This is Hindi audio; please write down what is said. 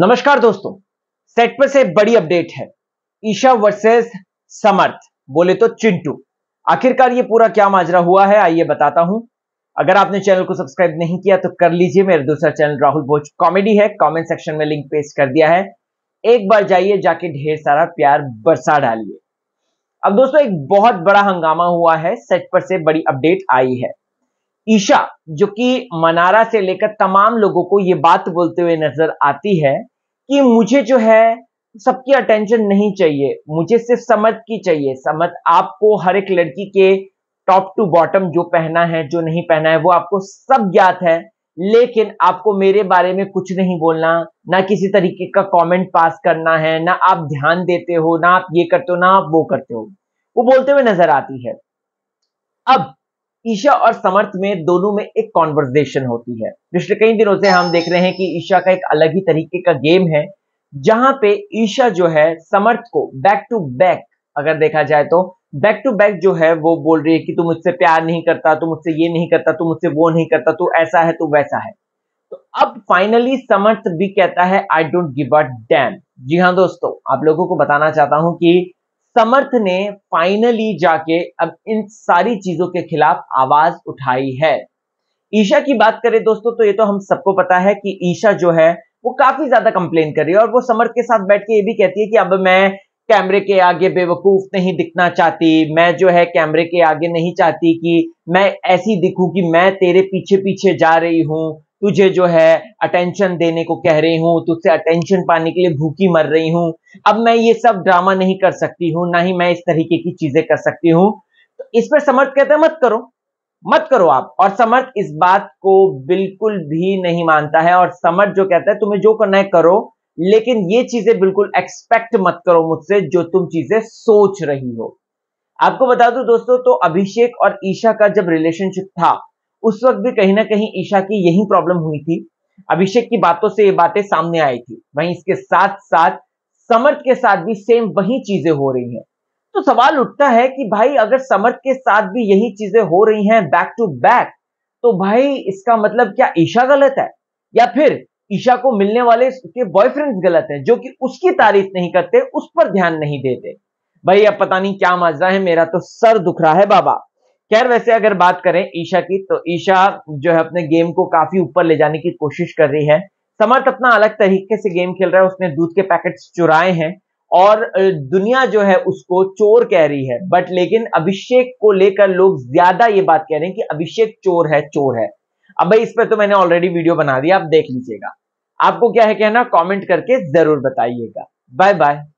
नमस्कार दोस्तों सेट पर से बड़ी अपडेट है ईशा वर्सेस समर्थ बोले तो चिंटू आखिरकार ये पूरा क्या माजरा हुआ है आइए बताता हूं अगर आपने चैनल को सब्सक्राइब नहीं किया तो कर लीजिए मेरा दूसरा चैनल राहुल भोज कॉमेडी है कमेंट सेक्शन में लिंक पेस्ट कर दिया है एक बार जाइए जाके ढेर सारा प्यार बरसा डालिए अब दोस्तों एक बहुत बड़ा हंगामा हुआ है सेट पर से बड़ी अपडेट आई है ईशा जो कि मनारा से लेकर तमाम लोगों को ये बात बोलते हुए नजर आती है कि मुझे जो है सबकी अटेंशन नहीं चाहिए मुझे सिर्फ समझ की चाहिए समझ आपको हर एक लड़की के टॉप टू बॉटम जो पहना है जो नहीं पहना है वो आपको सब ज्ञात है लेकिन आपको मेरे बारे में कुछ नहीं बोलना ना किसी तरीके का कमेंट पास करना है ना आप ध्यान देते हो ना आप ये करते हो ना आप वो करते हो वो बोलते हुए नजर आती है अब ईशा और समर्थ में दोनों में एक कॉन्वर्जेशन होती है पिछले कई दिनों से हम देख रहे हैं कि ईशा का एक अलग ही तरीके का गेम है जहां पे ईशा जो है समर्थ को बैक टू बैक अगर देखा जाए तो बैक टू बैक जो है वो बोल रही है कि तू मुझसे प्यार नहीं करता तू मुझसे ये नहीं करता तू मुझसे वो नहीं करता तू ऐसा है तू वैसा है तो अब फाइनली समर्थ भी कहता है I don't give a damn जी हाँ दोस्तों आप लोगों को बताना चाहता हूं कि समर्थ ने फाइनली जाके अब इन सारी चीजों के खिलाफ आवाज उठाई है ईशा की बात करें दोस्तों तो ये तो हम सबको पता है कि ईशा जो है वो काफी ज्यादा कंप्लेन कर रही है और वो समर्थ के साथ बैठ के ये भी कहती है कि अब मैं कैमरे के आगे बेवकूफ नहीं दिखना चाहती मैं जो है कैमरे के आगे नहीं चाहती कि मैं ऐसी दिखूं कि मैं तेरे पीछे पीछे जा रही हूं तुझे जो है अटेंशन देने को कह रही हूँ तुझसे अटेंशन पाने के लिए भूखी मर रही हूँ अब मैं ये सब ड्रामा नहीं कर सकती हूँ ना ही मैं इस तरीके की चीजें कर सकती हूँ तो इस पर समर्थ कहते हैं मत करो मत करो आप और समर्थ इस बात को बिल्कुल भी नहीं मानता है और समर्थ जो कहता है तुम्हें जो करना है करो लेकिन ये चीजें बिल्कुल एक्सपेक्ट मत करो मुझसे जो तुम चीजें सोच रही हो आपको बता दूं दोस्तों तो अभिषेक और ईशा का जब रिलेशनशिप था उस वक्त भी कहीं ना कहीं ईशा की यही प्रॉब्लम हुई थी अभिषेक की बातों से ये बातें सामने आई थी वहीं इसके साथ साथ समर्थ के साथ भी सेम वही चीजें हो रही हैं तो सवाल उठता है कि भाई अगर समर्थ के साथ भी यही चीजें हो रही हैं बैक टू बैक तो भाई इसका मतलब क्या ईशा गलत है या फिर ईशा को मिलने वाले उसके बॉयफ्रेंड गलत है जो कि उसकी तारीफ नहीं करते उस पर ध्यान नहीं देते भाई अब पता नहीं क्या मजा है मेरा तो सर दुख रहा है बाबा खैर वैसे अगर बात करें ईशा की तो ईशा जो है अपने गेम को काफी ऊपर ले जाने की कोशिश कर रही है समर्थ अपना अलग तरीके से गेम खेल रहा है उसने दूध के पैकेट्स चुराए हैं और दुनिया जो है उसको चोर कह रही है बट लेकिन अभिषेक को लेकर लोग ज्यादा ये बात कह रहे हैं कि अभिषेक चोर है चोर है अब भाई इस पर तो मैंने ऑलरेडी वीडियो बना दिया आप देख लीजिएगा आपको क्या है कहना कमेंट करके जरूर बताइएगा बाय बाय